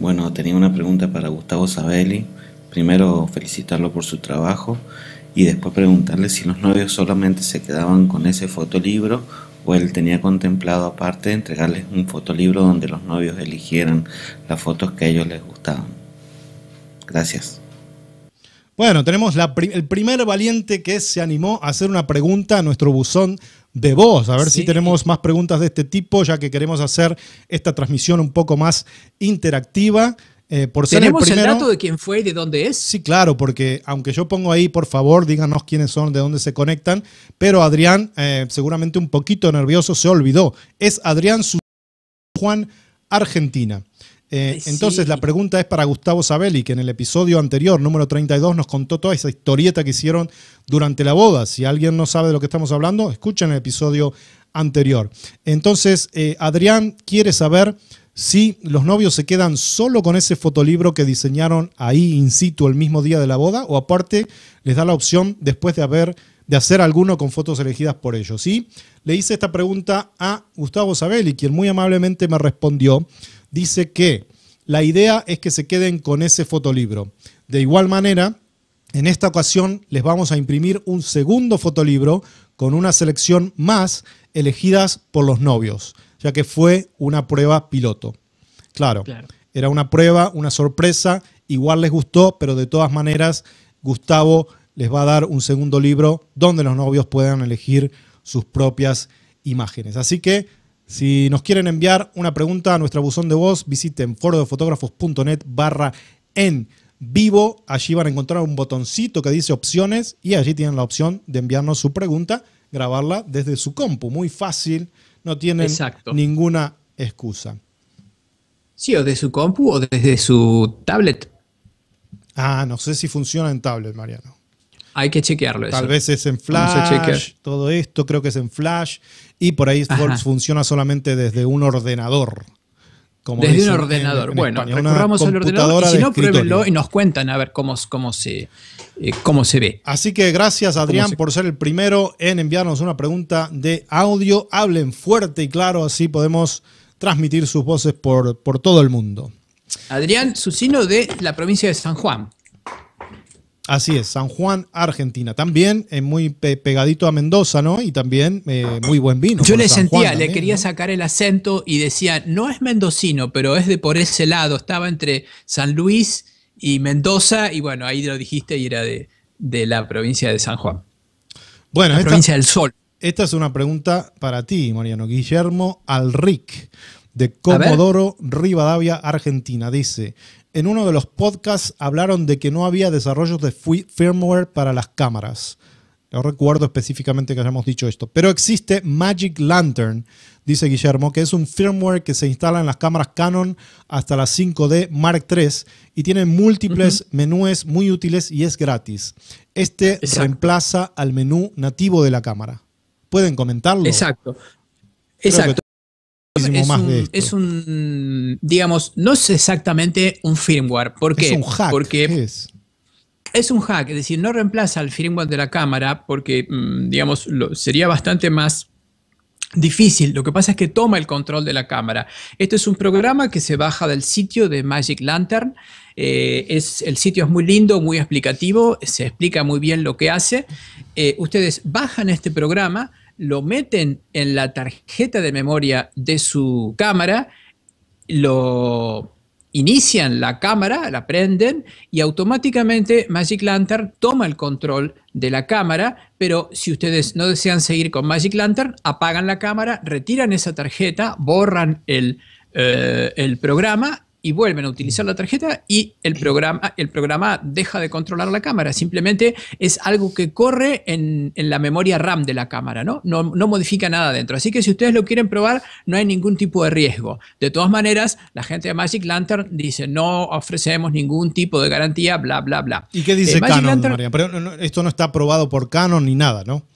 Bueno, tenía una pregunta para Gustavo Sabelli. Primero felicitarlo por su trabajo y después preguntarle si los novios solamente se quedaban con ese fotolibro o él tenía contemplado aparte entregarles un fotolibro donde los novios eligieran las fotos que a ellos les gustaban. Gracias. Bueno, tenemos el primer valiente que se animó a hacer una pregunta a nuestro buzón de voz. A ver si tenemos más preguntas de este tipo, ya que queremos hacer esta transmisión un poco más interactiva. Eh, ¿Tenemos el, dato de quién fue y de dónde es? Sí, claro, porque aunque yo pongo ahí, por favor, díganos quiénes son, de dónde se conectan, pero Adrián, eh, seguramente un poquito nervioso, se olvidó. Es Adrián Juan, Argentina. Eh, entonces, la pregunta es para Gustavo Sabelli, que en el episodio anterior, número 32, nos contó toda esa historieta que hicieron durante la boda. Si alguien no sabe de lo que estamos hablando, escuchen el episodio anterior. Entonces, eh, Adrián quiere saber si los novios se quedan solo con ese fotolibro que diseñaron ahí in situ el mismo día de la boda, o aparte les da la opción después de haber de hacer alguno con fotos elegidas por ellos. Sí, le hice esta pregunta a Gustavo Sabelli, quien muy amablemente me respondió dice que la idea es que se queden con ese fotolibro. De igual manera, en esta ocasión les vamos a imprimir un segundo fotolibro con una selección más elegidas por los novios, ya que fue una prueba piloto. Claro, era una prueba, una sorpresa, igual les gustó, pero de todas maneras Gustavo les va a dar un segundo libro donde los novios puedan elegir sus propias imágenes. Así que si nos quieren enviar una pregunta a nuestra buzón de voz, visiten forodefotógrafos.net barra en vivo. Allí van a encontrar un botoncito que dice opciones y allí tienen la opción de enviarnos su pregunta, grabarla desde su compu. Muy fácil, no tienen ninguna excusa. Sí, o de su compu o desde su tablet. Ah, no sé si funciona en tablet, Mariano. Hay que chequearlo. Tal vez es en Flash, todo esto creo que es en Flash y por ahí funciona solamente desde un ordenador. desde un ordenador. bueno, recurramos al ordenador y si no, pruébenlo y nos cuentan a ver cómo, cómo, se, eh, cómo se ve. Así que gracias, Adrián, por ser el primero en enviarnos una pregunta de audio. Hablen fuerte y claro, así podemos transmitir sus voces por, por todo el mundo. Adrián Susino de la provincia de San Juan. Así es, San Juan, Argentina. También es eh, muy pegadito a Mendoza, ¿no? Y también eh, muy buen vino. Yo le sentía, le quería sacar el acento y decía, no es mendocino, pero es de por ese lado. Estaba entre San Luis y Mendoza, y bueno, ahí lo dijiste y era de, de la provincia de San Juan. Bueno, esta, provincia del Sol. Esta es una pregunta para ti, Mariano. Guillermo Alric de Comodoro Rivadavia, Argentina. Dice, en uno de los podcasts hablaron de que no había desarrollos de firmware para las cámaras. No recuerdo específicamente que hayamos dicho esto, pero existe Magic Lantern, dice Guillermo, que es un firmware que se instala en las cámaras Canon hasta las 5D Mark III y tiene múltiples menús muy útiles y es gratis. Este reemplaza al menú nativo de la cámara. ¿Pueden comentarlo? Exacto. Exacto es un, digamos, no es exactamente un firmware. ¿Por qué? Es un hack. es? un hack, es decir, no reemplaza el firmware de la cámara porque, mm, digamos, sería bastante más difícil. Lo que pasa es que toma el control de la cámara. Este es un programa que se baja del sitio de Magic Lantern. Eh, es, el sitio es muy lindo, muy explicativo, se explica muy bien lo que hace. Eh, ustedes bajan este programa lo meten en la tarjeta de memoria de su cámara, lo inician la cámara, la prenden y automáticamente Magic Lantern toma el control de la cámara, pero si ustedes no desean seguir con Magic Lantern, apagan la cámara, retiran esa tarjeta, borran el, eh, programa y vuelven a utilizar la tarjeta y el programa, el programa deja de controlar la cámara. Simplemente es algo que corre en, la memoria RAM de la cámara, ¿no? ¿no? modifica nada dentro. Así que si ustedes lo quieren probar, no hay ningún tipo de riesgo. De todas maneras, la gente de Magic Lantern dice no ofrecemos ningún tipo de garantía, bla, bla, bla. ¿Y qué dice eh, Canon, María? Pero esto no está aprobado por Canon ni nada, ¿no?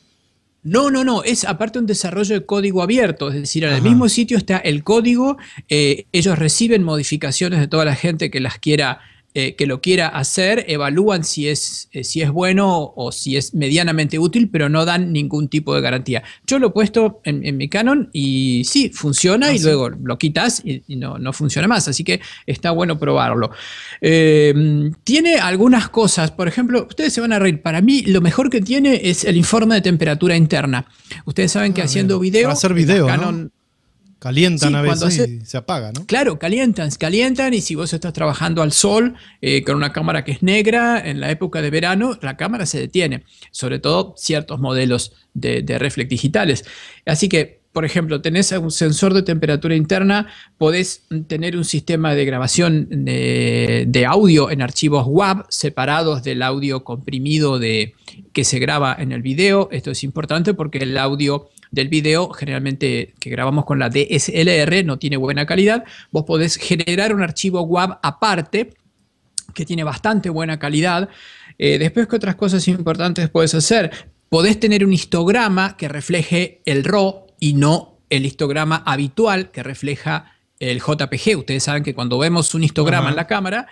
No, no, no, es aparte un desarrollo de código abierto, es decir, en el mismo sitio está el código, eh, ellos reciben modificaciones de toda la gente que las quiera eh, que lo quiera hacer, evalúan si es, eh, si es bueno o si es medianamente útil, pero no dan ningún tipo de garantía. Yo lo he puesto en, mi Canon y sí, funciona y ah, luego lo quitas y, no, funciona más, así que está bueno probarlo. Eh, tiene algunas cosas, por ejemplo, ustedes se van a reír, para mí lo mejor que tiene es el informe de temperatura interna. Ustedes saben que ah, haciendo video... Para hacer video, Canon, Calientan a veces y se apaga, ¿no? Claro, calientan, calientan y si vos estás trabajando al sol eh, con una cámara que es negra en la época de verano, la cámara se detiene, sobre todo ciertos modelos de, reflex digitales. Así que por ejemplo, tenés un sensor de temperatura interna, podés tener un sistema de grabación eh, de, audio en archivos WAV separados del audio comprimido de, que se graba en el video. Esto es importante porque el audio del video, generalmente que grabamos con la DSLR, no tiene buena calidad, vos podés generar un archivo web aparte que tiene bastante buena calidad. Eh, después, ¿qué otras cosas importantes podés hacer? Podés tener un histograma que refleje el RAW y no el histograma habitual que refleja el JPG. Ustedes saben que cuando vemos un histograma en la cámara,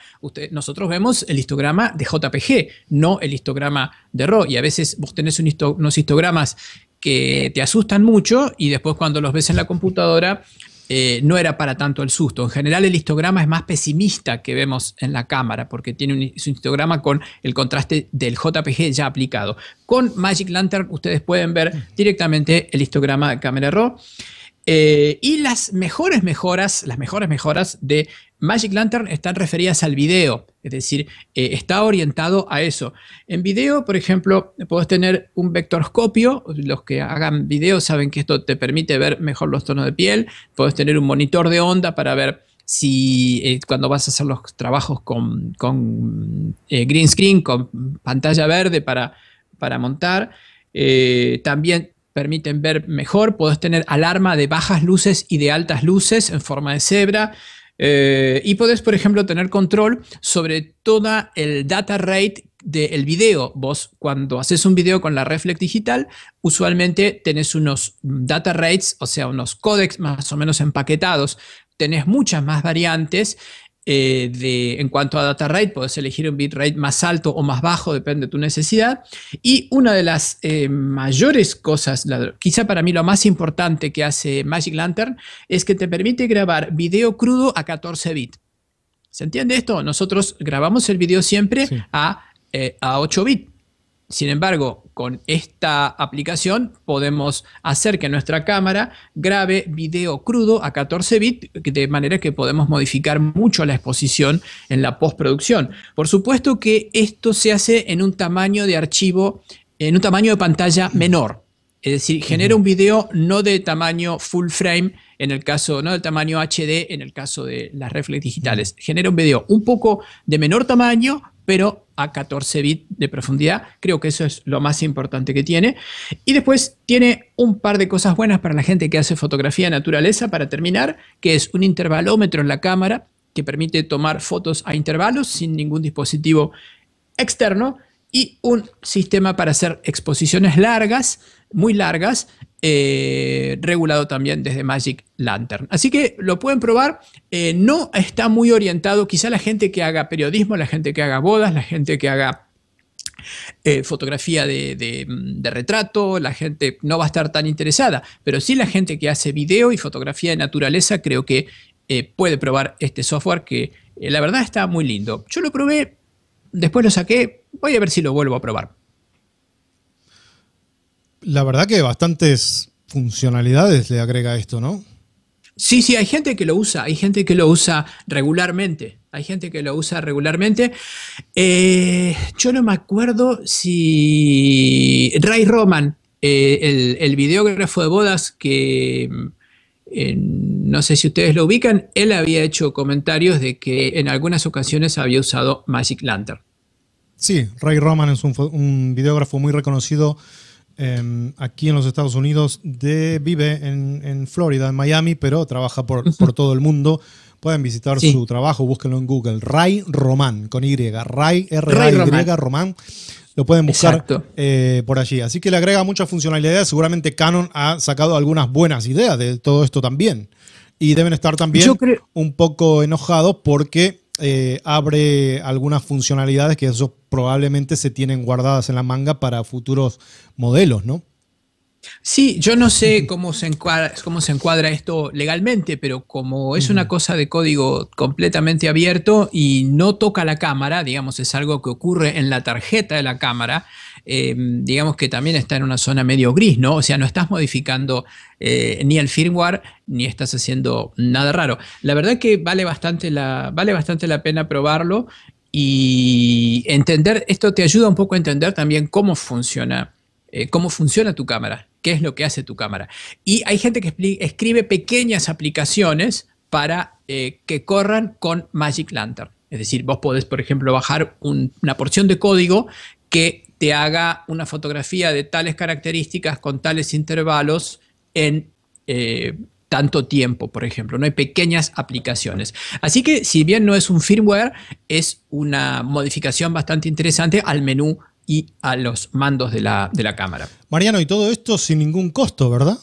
nosotros vemos el histograma de JPG, no el histograma de RAW. Y a veces vos tenés unos histogramas que te asustan mucho y después cuando los ves en la computadora eh, no era para tanto el susto. En general el histograma es más pesimista que vemos en la cámara porque tiene un, histograma con el contraste del JPG ya aplicado. Con Magic Lantern ustedes pueden ver directamente el histograma de Camera Raw. Eh, y las mejores mejoras, las mejores mejoras de Magic Lantern están referidas al video, es decir, eh, está orientado a eso. En video, por ejemplo, podés tener un vectorscopio, los que hagan video saben que esto te permite ver mejor los tonos de piel, Puedes tener un monitor de onda para ver si eh, cuando vas a hacer los trabajos con, eh, green screen, con pantalla verde para, para montar, también permiten ver mejor, podés tener alarma de bajas luces y de altas luces en forma de cebra. Eh, y podés, por ejemplo, tener control sobre toda el data rate del video. Vos cuando haces un video con la Reflect Digital, usualmente tenés unos data rates, o sea, unos codecs más o menos empaquetados. Tenés muchas más variantes eh, en cuanto a data rate, puedes elegir un bitrate más alto o más bajo, depende de tu necesidad. Y una de las eh, mayores cosas, quizá para mí lo más importante que hace Magic Lantern, es que te permite grabar video crudo a 14 bits. ¿Se entiende esto? Nosotros grabamos el video siempre a, eh, a 8 bits. Sin embargo, con esta aplicación podemos hacer que nuestra cámara grabe video crudo a 14 bits, de manera que podemos modificar mucho la exposición en la postproducción. Por supuesto que esto se hace en un tamaño de archivo, en un tamaño de pantalla menor. Es decir, genera un video no de tamaño full frame en el caso, no del tamaño HD en el caso de las reflex digitales. Genera un video un poco de menor tamaño, pero a 14 bits de profundidad. Creo que eso es lo más importante que tiene. Y después tiene un par de cosas buenas para la gente que hace fotografía de naturaleza, para terminar, que es un intervalómetro en la cámara que permite tomar fotos a intervalos sin ningún dispositivo externo y un sistema para hacer exposiciones largas, muy largas, eh, regulado también desde Magic Lantern. Así que lo pueden probar. Eh, no está muy orientado, quizá la gente que haga periodismo, la gente que haga bodas, la gente que haga eh, fotografía de, de, retrato, la gente no va a estar tan interesada, pero sí la gente que hace video y fotografía de naturaleza creo que puede probar este software que la verdad está muy lindo. Yo lo probé después lo saqué, voy a ver si lo vuelvo a probar. La verdad que bastantes funcionalidades le agrega esto, ¿no? Sí, sí, hay gente que lo usa, hay gente que lo usa regularmente, hay gente que lo usa regularmente. Eh, yo no me acuerdo si Ray Roman, eh, el, el, videógrafo de bodas que eh, no sé si ustedes lo ubican, él había hecho comentarios de que en algunas ocasiones había usado Magic Lantern. Sí, Ray Roman es un, videógrafo muy reconocido em, aquí en los Estados Unidos, de, vive en, Florida, en Miami, pero trabaja por, todo el mundo. Pueden visitar su trabajo, búsquenlo en Google. Ray Roman, con Y. Ray, R -Y, Roman lo pueden buscar eh, por allí. Así que le agrega muchas funcionalidades. Seguramente Canon ha sacado algunas buenas ideas de todo esto también. Y deben estar también un poco enojados porque eh, abre algunas funcionalidades que eso probablemente se tienen guardadas en la manga para futuros modelos, ¿no? Sí, yo no sé cómo se, encuadra, esto legalmente, pero como es una cosa de código completamente abierto y no toca la cámara, digamos, es algo que ocurre en la tarjeta de la cámara, em, digamos que también está en una zona medio gris, ¿no? O sea, no estás modificando eh, ni el firmware ni estás haciendo nada raro. La verdad que vale bastante la, vale bastante la pena probarlo y entender, esto te ayuda un poco a entender también cómo funciona. Eh, cómo funciona tu cámara qué es lo que hace tu cámara. Y hay gente que escribe pequeñas aplicaciones para eh, que corran con Magic Lantern. Es decir, vos podés, por ejemplo, bajar una porción de código que te haga una fotografía de tales características con tales intervalos en eh, tanto tiempo, por ejemplo. No hay pequeñas aplicaciones. Así que, si bien no es un firmware, es una modificación bastante interesante al menú y a los mandos de la, cámara. Mariano, y todo esto sin ningún costo, ¿verdad?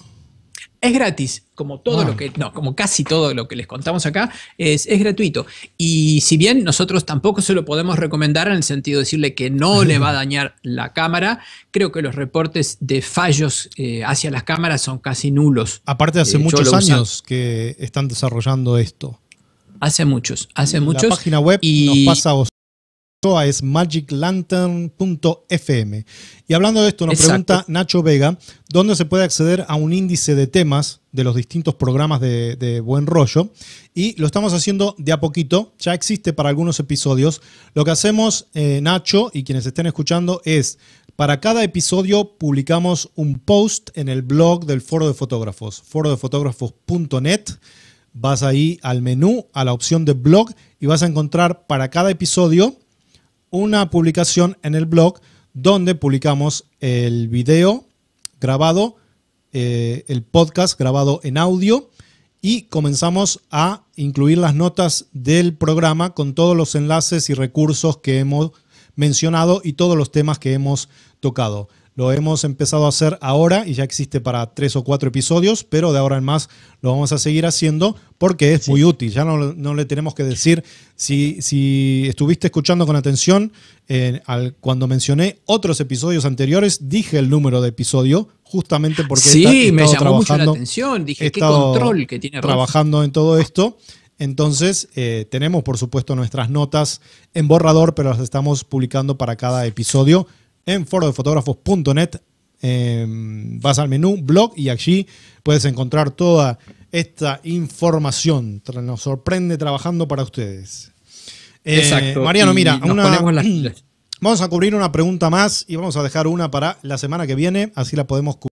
Es gratis, como todo lo ah. que, no, como casi todo lo que les contamos acá, es, es, gratuito. Y si bien nosotros tampoco se lo podemos recomendar en el sentido de decirle que no le va a dañar la cámara, creo que los reportes de fallos eh, hacia las cámaras son casi nulos. Aparte, hace eh, muchos años que están desarrollando esto. Hace muchos, hace muchos. La página web y... nos pasa a vos es magiclantern.fm. Y hablando de esto, nos pregunta Nacho Vega, ¿dónde se puede acceder a un índice de temas de los distintos programas de, Buen Rollo? Y lo estamos haciendo de a poquito, ya existe para algunos episodios. Lo que hacemos, eh, Nacho, y quienes estén escuchando, es para cada episodio publicamos un post en el blog del Foro de Fotógrafos, forodefotógrafos.net vas ahí al menú, a la opción de blog y vas a encontrar para cada episodio una publicación en el blog donde publicamos el video grabado, eh, el podcast grabado en audio y comenzamos a incluir las notas del programa con todos los enlaces y recursos que hemos mencionado y todos los temas que hemos tocado. Lo hemos empezado a hacer ahora y ya existe para tres o cuatro episodios, pero de ahora en más lo vamos a seguir haciendo porque es muy útil. Ya no, le tenemos que decir si, si estuviste escuchando con atención eh, al, cuando mencioné otros episodios anteriores, dije el número de episodio justamente porque sí, me llamó mucho la atención. Dije qué control que tiene trabajando en todo esto. Entonces, eh, tenemos por supuesto nuestras notas en borrador, pero las estamos publicando para cada episodio en forodefotógrafos.net. Eh, vas al menú blog y allí puedes encontrar toda esta información. Nos sorprende trabajando para ustedes. Eh, Exacto. Mariano, mira, vamos a cubrir una pregunta más y vamos a dejar una para la semana que viene, así la podemos cubrir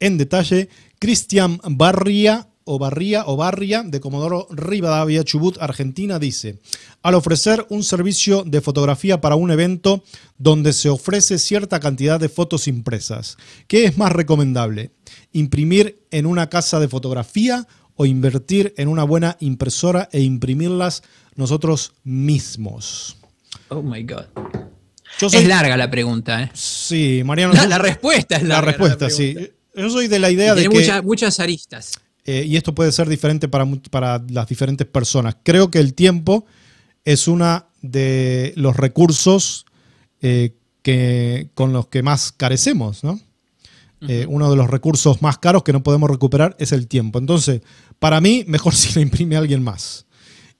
en detalle. Cristian Barria Obarría Obarria de Comodoro Rivadavia, Chubut, Argentina, dice, al ofrecer un servicio de fotografía para un evento donde se ofrece cierta cantidad de fotos impresas, ¿qué es más recomendable? ¿Imprimir en una casa de fotografía o invertir en una buena impresora e imprimirlas nosotros mismos? Oh, my God. Es larga la pregunta, ¿eh? Sí, Mariano. La, respuesta es larga. La respuesta, sí. Yo soy de la idea de que. Tiene muchas aristas. Eh, y esto puede ser diferente para, para las diferentes personas. Creo que el tiempo es uno de los recursos eh, que, con los que más carecemos, ¿no? Eh, uno de los recursos más caros que no podemos recuperar es el tiempo. Entonces, para mí, mejor si lo imprime alguien más.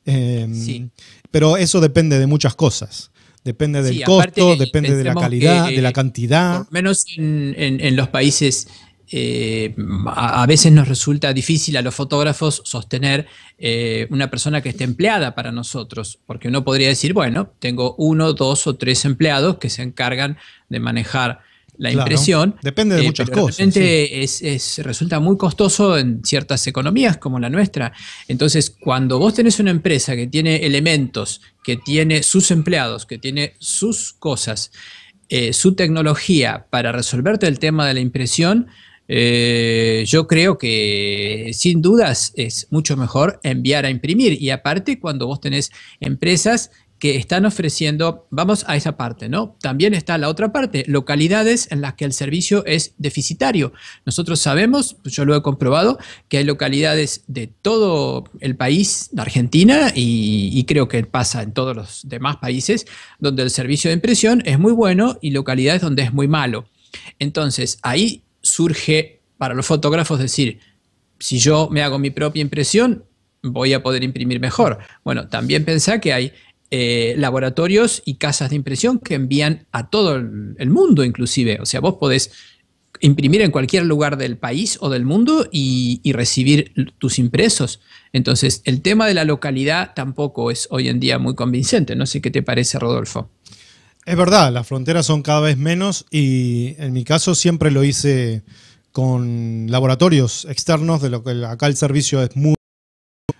Em, pero eso depende de muchas cosas. Depende del costo, depende de la calidad, de la cantidad. menos en, los países eh, a, veces nos resulta difícil a los fotógrafos sostener eh, una persona que esté empleada para nosotros, porque uno podría decir, bueno, tengo uno, dos o tres empleados que se encargan de manejar la impresión. Depende de eh, muchas cosas. es, resulta muy costoso en ciertas economías como la nuestra. Entonces, cuando vos tenés una empresa que tiene elementos, que tiene sus empleados, que tiene sus cosas, su tecnología para resolverte el tema de la impresión, eh, yo creo que sin dudas es mucho mejor enviar a imprimir y aparte cuando vos tenés empresas que están ofreciendo, vamos a esa parte, ¿no? También está la otra parte, localidades en las que el servicio es deficitario. Nosotros sabemos, yo lo he comprobado, que hay localidades de todo el país, de Argentina, y creo que pasa en todos los demás países, donde el servicio de impresión es muy bueno y localidades donde es muy malo. Entonces, ahí surge para los fotógrafos decir, si yo me hago mi propia impresión, voy a poder imprimir mejor. Bueno, también pensá que hay eh, laboratorios y casas de impresión que envían a todo el mundo inclusive. O sea, vos podés imprimir en cualquier lugar del país o del mundo y, recibir tus impresos. Entonces, el tema de la localidad tampoco es hoy en día muy convincente. No sé qué te parece, Rodolfo. Es verdad, las fronteras son cada vez menos y en mi caso siempre lo hice con laboratorios externos, de lo que acá el servicio es muy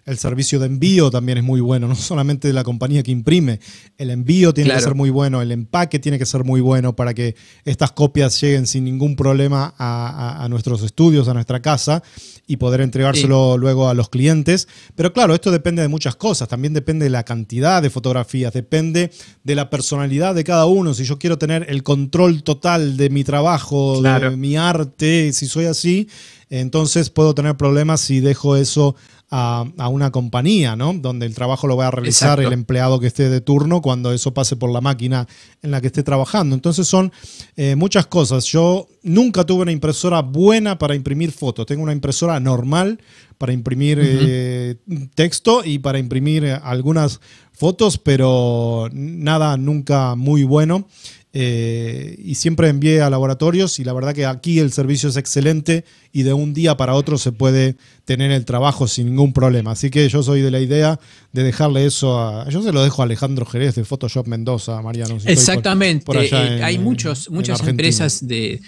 el servicio de envío también es muy bueno, no solamente de la compañía que imprime, el envío tiene que ser muy bueno, el empaque tiene que ser muy bueno para que estas copias lleguen sin ningún problema a, nuestros estudios, a nuestra casa y poder entregárselo luego a los clientes. Pero claro, esto depende de muchas cosas, también depende de la cantidad de fotografías, depende de la personalidad de cada uno, si yo quiero tener el control total de mi trabajo, de mi arte, si soy así, entonces puedo tener problemas si dejo eso a, una compañía, ¿no? Donde el trabajo lo va a realizar el empleado que esté de turno cuando eso pase por la máquina en la que esté trabajando. Entonces son eh, muchas cosas. Yo nunca tuve una impresora buena para imprimir fotos. Tengo una impresora normal para imprimir eh, texto y para imprimir eh, algunas fotos, pero nada nunca muy bueno. Eh, y siempre envié a laboratorios y la verdad que aquí el servicio es excelente y de un día para otro se puede tener el trabajo sin ningún problema. Así que yo soy de la idea de dejarle eso a... Yo se lo dejo a Alejandro Jerez de Photoshop Mendoza, Mariano. Exactamente, eh, hay muchos, muchas empresas de,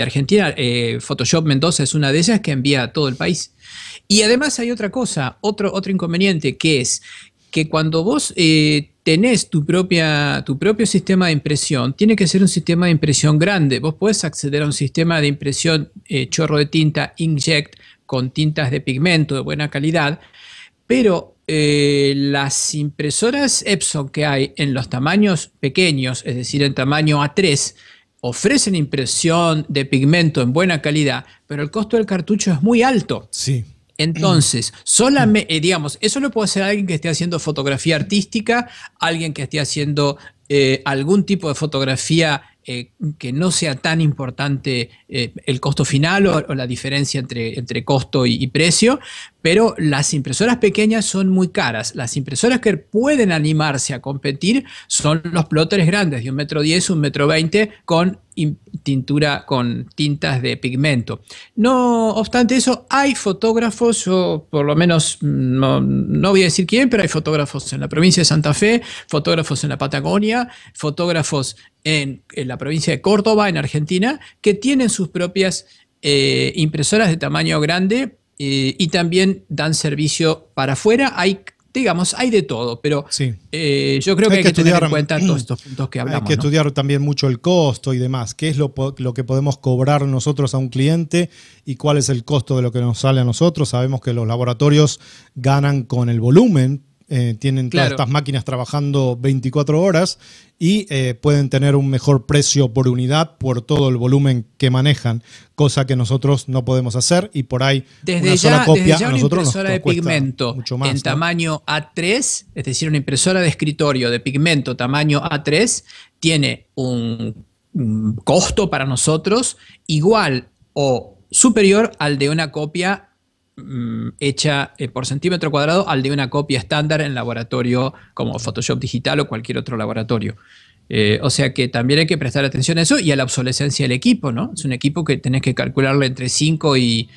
Argentina. Eh, Photoshop Mendoza es una de ellas que envía a todo el país. Y además hay otra cosa, otro, otro inconveniente, que es que cuando vos tenés tu, propia, tu propio sistema de impresión, tiene que ser un sistema de impresión grande. Vos podés acceder a un sistema de impresión eh, chorro de tinta Inject con tintas de pigmento de buena calidad, pero eh, las impresoras Epson que hay en los tamaños pequeños, es decir, en tamaño A3, ofrecen impresión de pigmento en buena calidad, pero el costo del cartucho es muy alto. Sí. Entonces, solamente, eh, digamos, eso lo puede hacer alguien que esté haciendo fotografía artística, alguien que esté haciendo eh, algún tipo de fotografía eh, que no sea tan importante eh, el costo final o, la diferencia entre, entre costo y, precio, pero las impresoras pequeñas son muy caras. Las impresoras que pueden animarse a competir son los plotters grandes de un metro diez, un metro veinte, con con tintas de pigmento. No obstante eso, hay fotógrafos, o por lo menos mm, no voy a decir quién, pero hay fotógrafos en la provincia de Santa Fe, fotógrafos en la Patagonia, fotógrafos en, la provincia de Córdoba, en Argentina, que tienen sus propias eh, impresoras de tamaño grande eh, y también dan servicio para afuera. Hay, digamos, hay de todo, pero eh, yo creo que hay, que, tener en cuenta todos estos puntos que hablamos. Hay que estudiar también mucho el costo y demás, qué es lo, lo, que podemos cobrar nosotros a un cliente y cuál es el costo de lo que nos sale a nosotros. Sabemos que los laboratorios ganan con el volumen, eh, tienen todas estas máquinas trabajando 24 horas y eh, pueden tener un mejor precio por unidad por todo el volumen que manejan, cosa que nosotros no podemos hacer y por ahí una sola copia nosotros una impresora de pigmento mucho en tamaño A3, es decir, una impresora de escritorio de pigmento tamaño A3 tiene un, un costo para nosotros igual o superior al de una copia Mm, hecha eh, por centímetro cuadrado al de una copia estándar en laboratorio como Photoshop Digital o cualquier otro laboratorio. Eh, o sea que también hay que prestar atención a eso y a la obsolescencia del equipo, ¿no? Es un equipo que tenés que calcularle entre 5 y,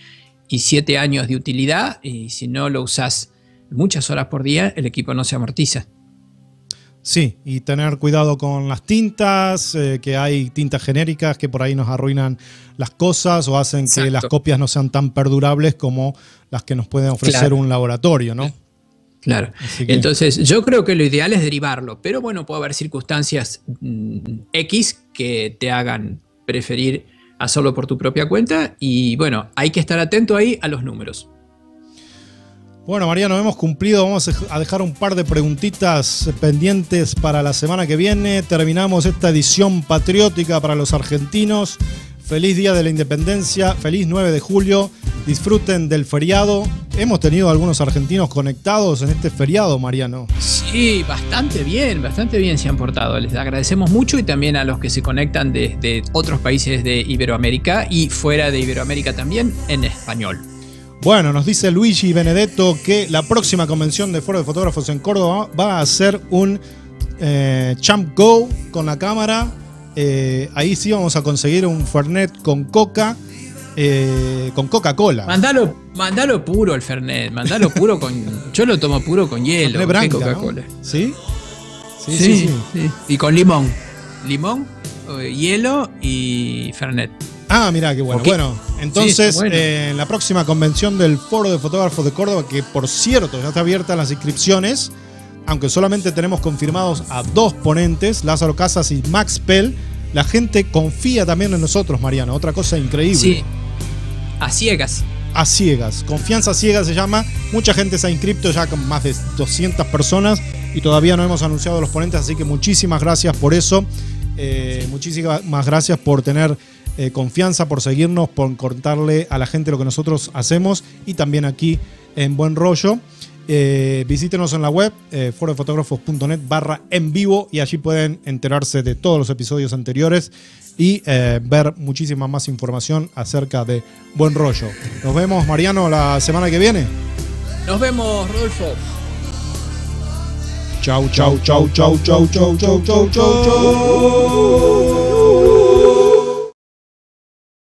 y 7 años de utilidad y si no lo usás muchas horas por día, el equipo no se amortiza. Sí, y tener cuidado con las tintas, eh, que hay tintas genéricas que por ahí nos arruinan las cosas o hacen que las copias no sean tan perdurables como las que nos pueden ofrecer un laboratorio, ¿no? Claro. Entonces, yo creo que lo ideal es derivarlo, pero bueno, puede haber circunstancias mm, X que te hagan preferir hacerlo por tu propia cuenta y bueno, hay que estar atento ahí a los números. Bueno, Mariano, hemos cumplido. Vamos a dejar un par de preguntitas pendientes para la semana que viene. Terminamos esta edición patriótica para los argentinos. Feliz Día de la Independencia, feliz 9 de julio. Disfruten del feriado. Hemos tenido algunos argentinos conectados en este feriado, Mariano. Sí, bastante bien, bastante bien se han portado. Les agradecemos mucho y también a los que se conectan desde otros países de Iberoamérica y fuera de Iberoamérica también en español. Bueno, nos dice Luigi Benedetto que la próxima convención de Foro de Fotógrafos en Córdoba va a ser un eh, Champ Go con la cámara. Eh, ahí sí vamos a conseguir un Fernet con coca. Eh, con Coca-Cola. Mandalo, mandalo, puro el Fernet, mandalo puro con. yo lo tomo puro con hielo. Coca-Cola. ¿no? sí, ¿Sí? Sí, Y con limón. Limón, hielo y Fernet. Ah, mira qué bueno. Bueno, entonces, en eh, la próxima convención del Foro de Fotógrafos de Córdoba, que por cierto ya está abierta las inscripciones, aunque solamente tenemos confirmados a dos ponentes, Lázaro Casas y Max Pell, la gente confía también en nosotros, Mariano. Otra cosa increíble. Sí. A ciegas. A ciegas. Confianza ciega se llama. Mucha gente se ha inscrito ya con más de 200 personas y todavía no hemos anunciado los ponentes, así que muchísimas gracias por eso. Eh, muchísimas gracias por tener eh, confianza, por seguirnos, por contarle a la gente lo que nosotros hacemos y también aquí en Buen Rollo. Eh, visítenos en la web eh, forofotógrafos.net barra en vivo y allí pueden enterarse de todos los episodios anteriores y eh, ver muchísima más información acerca de Buen Rollo. Nos vemos, Mariano, la semana que viene. Nos vemos, Rodolfo. Chau, chau, chau, chau, chau, chau, chau, chau, chau, chau.